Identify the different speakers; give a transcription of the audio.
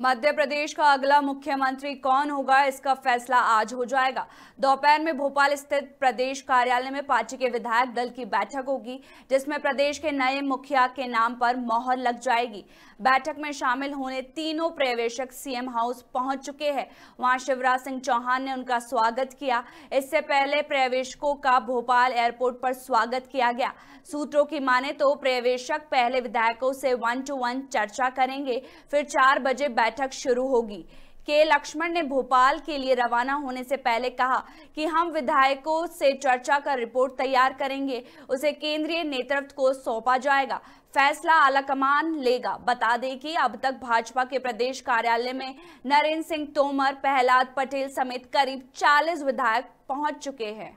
Speaker 1: मध्य प्रदेश का अगला मुख्यमंत्री कौन होगा इसका फैसला आज हो जाएगा दोपहर में भोपाल स्थित प्रदेश कार्यालय में पार्टी के विधायक दल की बैठक होगी जिसमें प्रदेश के नए मुखिया के नाम पर मोहर लग जाएगी बैठक में शामिल होने तीनों पर्यवेक्षक सीएम हाउस पहुंच चुके हैं वहां शिवराज सिंह चौहान ने उनका स्वागत किया इससे पहले पर्यवेक्षकों का भोपाल एयरपोर्ट पर स्वागत किया गया सूत्रों की माने तो पर्यवेक्षक पहले विधायकों से वन टू वन चर्चा करेंगे फिर चार बजे बैठक शुरू होगी के लक्ष्मण ने भोपाल के लिए रवाना होने से पहले कहा कि हम विधायकों से चर्चा कर रिपोर्ट तैयार करेंगे उसे केंद्रीय नेतृत्व को सौंपा जाएगा फैसला आलाकमान लेगा बता दें कि अब तक भाजपा के प्रदेश कार्यालय में नरेंद्र सिंह तोमर प्रहलाद पटेल समेत करीब 40 विधायक पहुंच चुके हैं